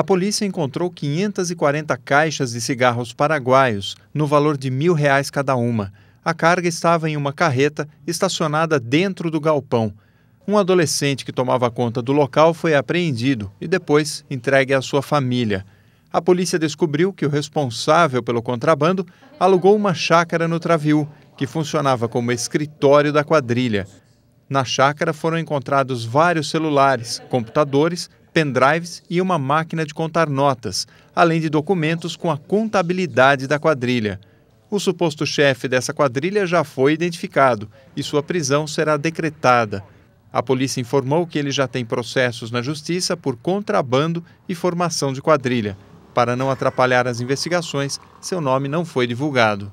A polícia encontrou 540 caixas de cigarros paraguaios, no valor de mil reais cada uma. A carga estava em uma carreta estacionada dentro do galpão. Um adolescente que tomava conta do local foi apreendido e depois entregue à sua família. A polícia descobriu que o responsável pelo contrabando alugou uma chácara no Travil, que funcionava como escritório da quadrilha. Na chácara foram encontrados vários celulares, computadores pendrives e uma máquina de contar notas, além de documentos com a contabilidade da quadrilha. O suposto chefe dessa quadrilha já foi identificado e sua prisão será decretada. A polícia informou que ele já tem processos na justiça por contrabando e formação de quadrilha. Para não atrapalhar as investigações, seu nome não foi divulgado.